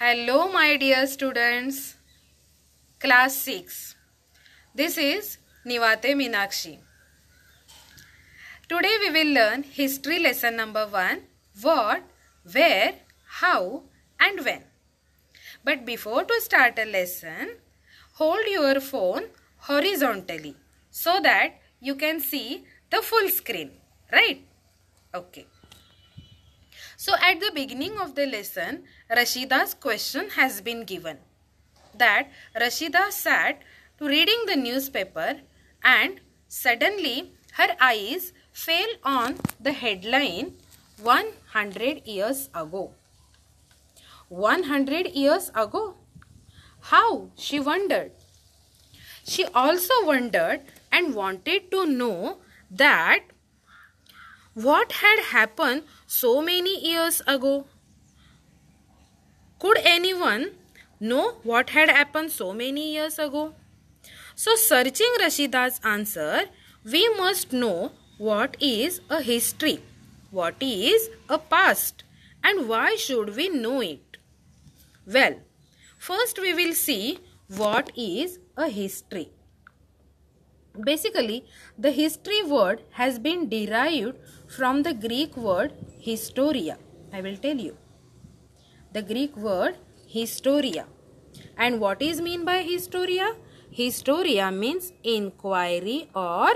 Hello my dear students. Class 6. This is Nivate Minakshi. Today we will learn history lesson number 1. What, where, how and when. But before to start a lesson, hold your phone horizontally so that you can see the full screen. Right? Okay. So at the beginning of the lesson, Rashida's question has been given that Rashida sat to reading the newspaper and suddenly her eyes fell on the headline 100 years ago. 100 years ago? How? She wondered. She also wondered and wanted to know that what had happened so many years ago? Could anyone know what had happened so many years ago? So, searching Rashida's answer, we must know what is a history, what is a past, and why should we know it? Well, first we will see what is a history. Basically, the history word has been derived from the Greek word historia. I will tell you. The Greek word historia. And what is mean by historia? Historia means inquiry or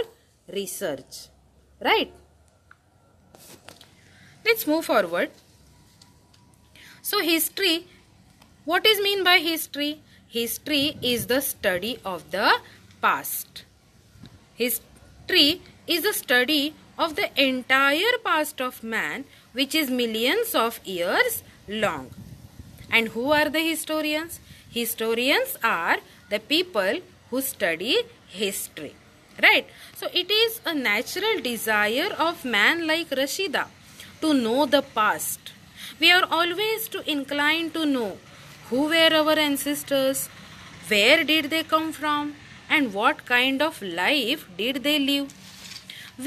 research. Right? Let's move forward. So history, what is mean by history? History is the study of the past. History is the study of the entire past of man which is millions of years long. And who are the historians? Historians are the people who study history. Right? So it is a natural desire of man like Rashida to know the past. We are always to inclined to know who were our ancestors, where did they come from, and what kind of life did they live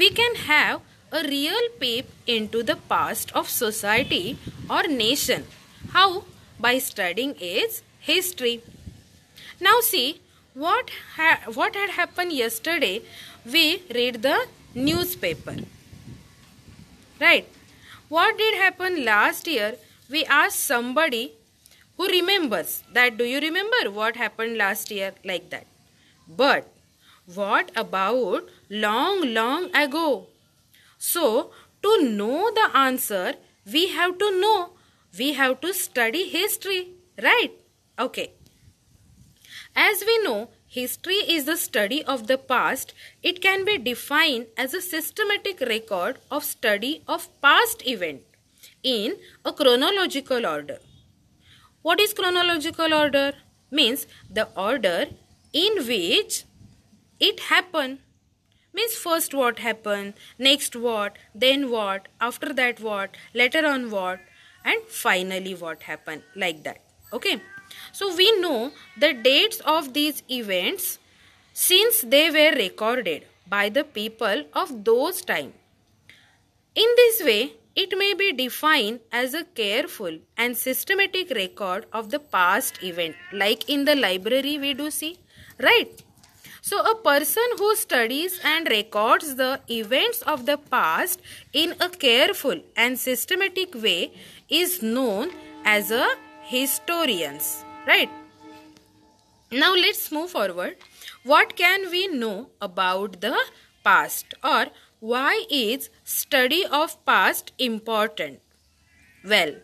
we can have a real peep into the past of society or nation. How? By studying its history. Now see what ha- what had happened yesterday. We read the newspaper. Right? What did happen last year? We asked somebody who remembers that do you remember what happened last year like that. But what about long, long ago? So, to know the answer, we have to know. We have to study history, right? Okay. As we know, history is the study of the past. It can be defined as a systematic record of study of past event in a chronological order. What is chronological order? Means the order in which it happen means first what happened next what then what after that what later on what and finally what happened like that okay so we know the dates of these events since they were recorded by the people of those time in this way it may be defined as a careful and systematic record of the past event like in the library we do see right so, a person who studies and records the events of the past in a careful and systematic way is known as a historian. Right? Now, let's move forward. What can we know about the past or why is study of past important? Well,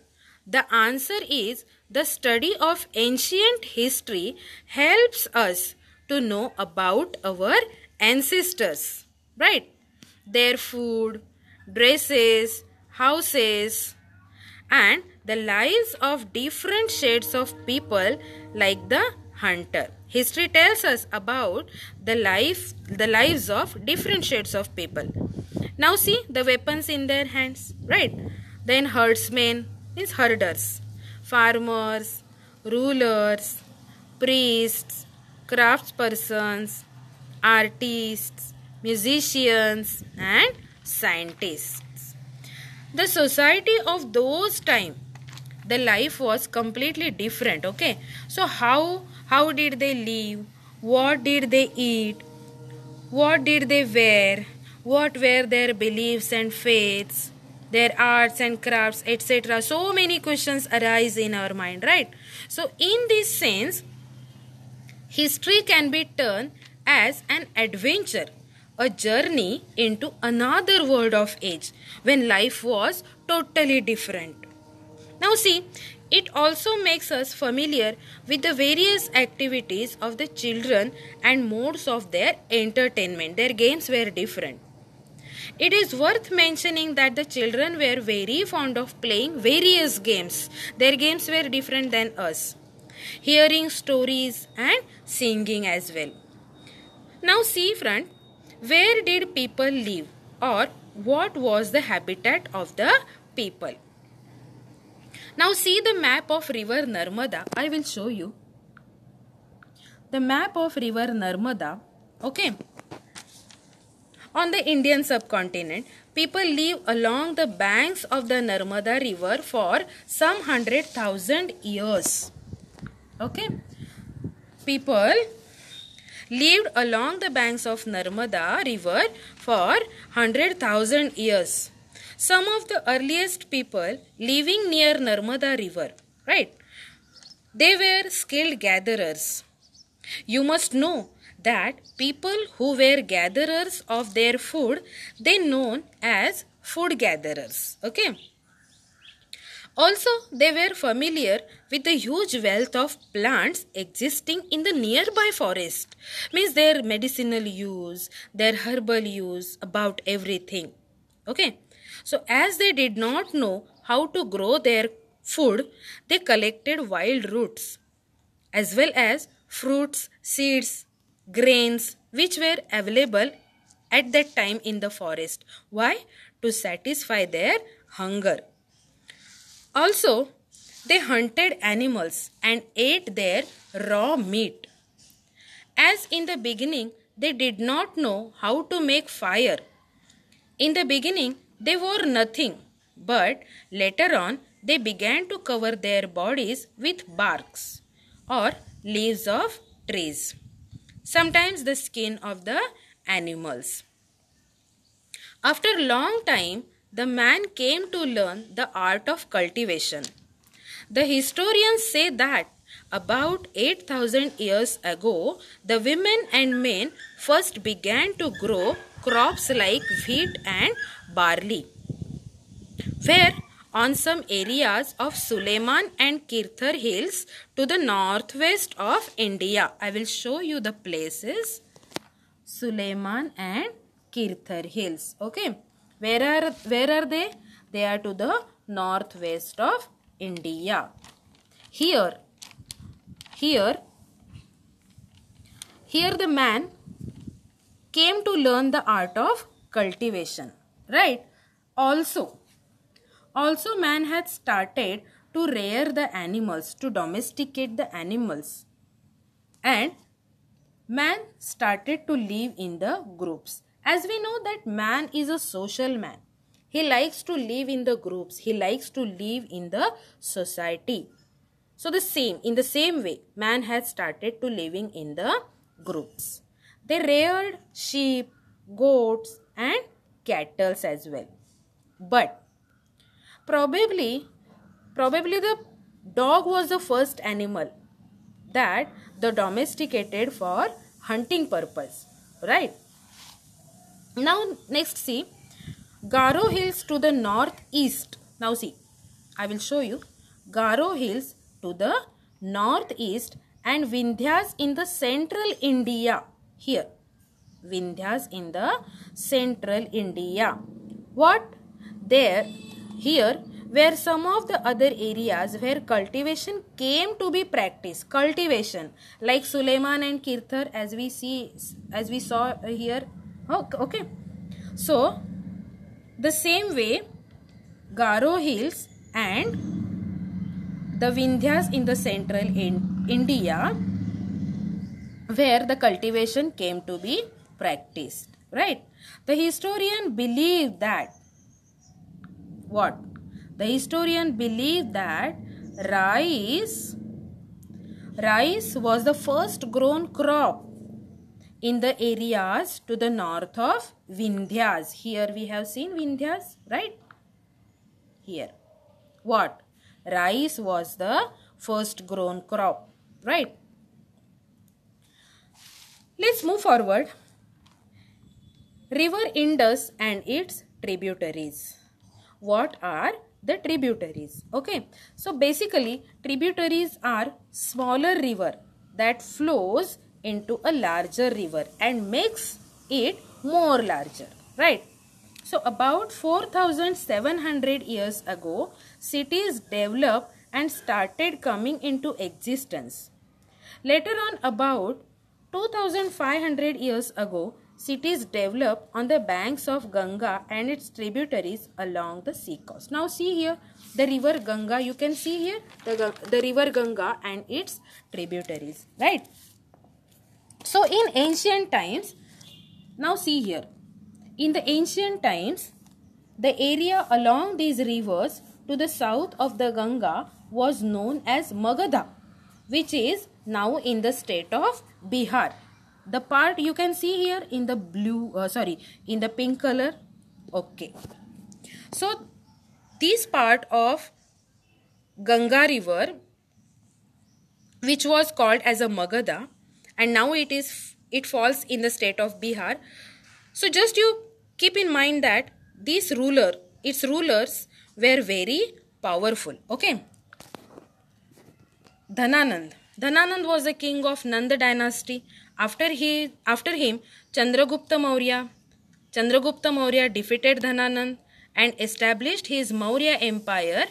the answer is the study of ancient history helps us to know about our ancestors, right? Their food, dresses, houses, and the lives of different shades of people like the hunter. History tells us about the life, the lives of different shades of people. Now see the weapons in their hands, right? Then herdsmen means herders, farmers, rulers, priests, craftspersons, artists, musicians and scientists. The society of those time, the life was completely different, okay? So how, how did they live? What did they eat? What did they wear? What were their beliefs and faiths? their arts and crafts etc so many questions arise in our mind right so in this sense History can be turned as an adventure, a journey into another world of age when life was totally different. Now, see, it also makes us familiar with the various activities of the children and modes of their entertainment. Their games were different. It is worth mentioning that the children were very fond of playing various games. Their games were different than us hearing stories and singing as well. Now see front, where did people live or what was the habitat of the people? Now see the map of river Narmada. I will show you. The map of river Narmada. Okay. On the Indian subcontinent, people live along the banks of the Narmada river for some hundred thousand years. Okay. People lived along the banks of Narmada river for 100,000 years. Some of the earliest people living near Narmada river, right? They were skilled gatherers. You must know that people who were gatherers of their food, they known as food gatherers. Okay. Also, they were familiar with the huge wealth of plants existing in the nearby forest. Means their medicinal use, their herbal use, about everything. Okay. So, as they did not know how to grow their food, they collected wild roots as well as fruits, seeds, grains which were available at that time in the forest. Why? To satisfy their hunger. Also, they hunted animals and ate their raw meat. As in the beginning, they did not know how to make fire. In the beginning, they wore nothing, but later on, they began to cover their bodies with barks or leaves of trees, sometimes the skin of the animals. After long time, the man came to learn the art of cultivation. The historians say that about 8000 years ago, the women and men first began to grow crops like wheat and barley, where on some areas of Suleiman and Kirthar hills to the northwest of India. I will show you the places Suleiman and Kirthar hills. Okay. Where are, where are they? They are to the northwest of India. Here, here, here the man came to learn the art of cultivation, right? Also, also man had started to rear the animals, to domesticate the animals. And man started to live in the groups. As we know that man is a social man. He likes to live in the groups. He likes to live in the society. So the same, in the same way, man has started to living in the groups. They reared sheep, goats and cattle as well. But probably, probably the dog was the first animal that the domesticated for hunting purpose, right? Now next see Garo Hills to the northeast. Now see I will show you Garo Hills to the northeast and Vindhyas in the central India here. Vindhyas in the central India. What? There, here where some of the other areas where cultivation came to be practiced cultivation like suleiman and kirthar as we see as we saw here Oh, okay so the same way Garo hills and the Vindhyas in the central in India where the cultivation came to be practiced right the historian believed that what the historian believed that rice rice was the first grown crop in the areas to the north of Vindhyas. Here we have seen Vindhyas, right? Here. What? Rice was the first grown crop, right? Let's move forward. River Indus and its tributaries. What are the tributaries? Okay. So basically tributaries are smaller river that flows into a larger river and makes it more larger right so about 4700 years ago cities developed and started coming into existence later on about 2500 years ago cities developed on the banks of Ganga and its tributaries along the sea coast. Now see here the river Ganga you can see here the, the river Ganga and its tributaries right. So in ancient times, now see here, in the ancient times, the area along these rivers to the south of the Ganga was known as Magadha, which is now in the state of Bihar. The part you can see here in the blue, uh, sorry, in the pink color. Okay. So, this part of Ganga river, which was called as a Magadha, and now it is it falls in the state of Bihar. So just you keep in mind that these ruler its rulers were very powerful. Okay. Dhananand. Dhananand was the king of Nanda dynasty. After he after him, Chandragupta Maurya. Chandragupta Maurya defeated Dhananand and established his Maurya Empire.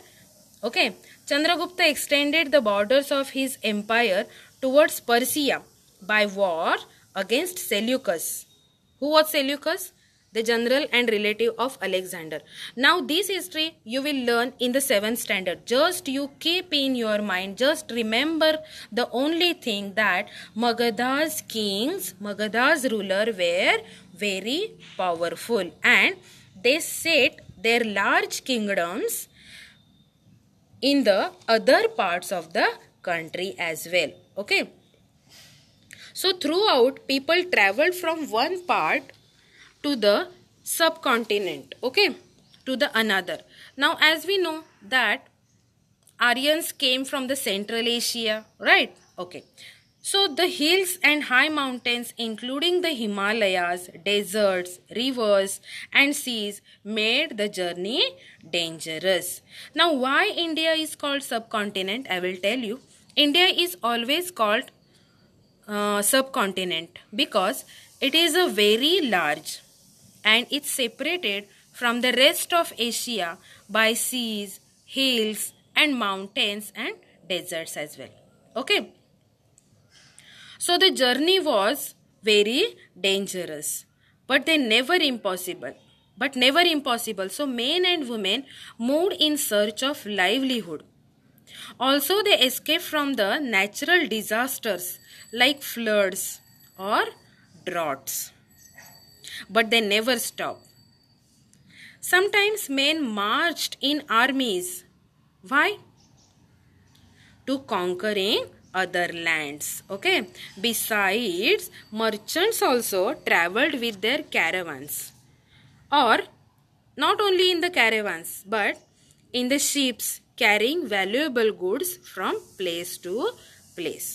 Okay. Chandragupta extended the borders of his empire towards Persia by war against Seleucus. Who was Seleucus? The general and relative of Alexander. Now, this history you will learn in the 7th standard. Just you keep in your mind, just remember the only thing that Magadha's kings, Magadha's ruler were very powerful and they set their large kingdoms in the other parts of the country as well. Okay. So, throughout, people traveled from one part to the subcontinent, okay, to the another. Now, as we know that Aryans came from the Central Asia, right? Okay. So, the hills and high mountains, including the Himalayas, deserts, rivers, and seas, made the journey dangerous. Now, why India is called subcontinent? I will tell you. India is always called uh, subcontinent because it is a very large and it's separated from the rest of Asia by seas, hills and mountains and deserts as well. Okay. So the journey was very dangerous but they never impossible but never impossible. So men and women moved in search of livelihood. Also, they escape from the natural disasters like floods or droughts. But they never stop. Sometimes men marched in armies. Why? To conquering other lands. Okay. Besides, merchants also traveled with their caravans. Or not only in the caravans, but in the ships, carrying valuable goods from place to place.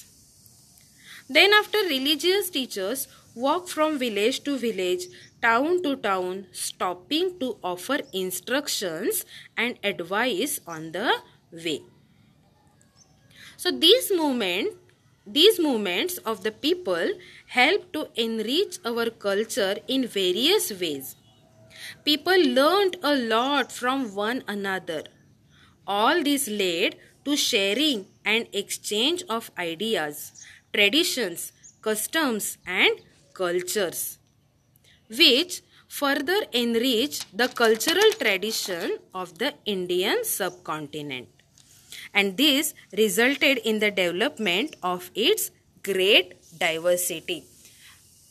Then after religious teachers walk from village to village, town to town, stopping to offer instructions and advice on the way. So these movement these movements of the people help to enrich our culture in various ways. People learned a lot from one another. All this led to sharing and exchange of ideas, traditions, customs, and cultures, which further enrich the cultural tradition of the Indian subcontinent. And this resulted in the development of its great diversity.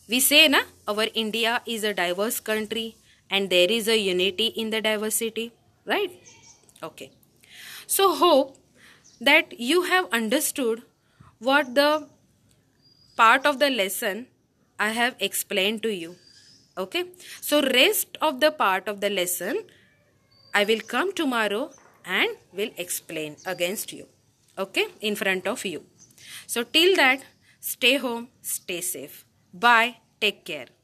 We say, na, our India is a diverse country and there is a unity in the diversity, right? Okay. So, hope that you have understood what the part of the lesson I have explained to you. Okay. So, rest of the part of the lesson I will come tomorrow and will explain against you. Okay. In front of you. So, till that, stay home, stay safe. Bye. Take care.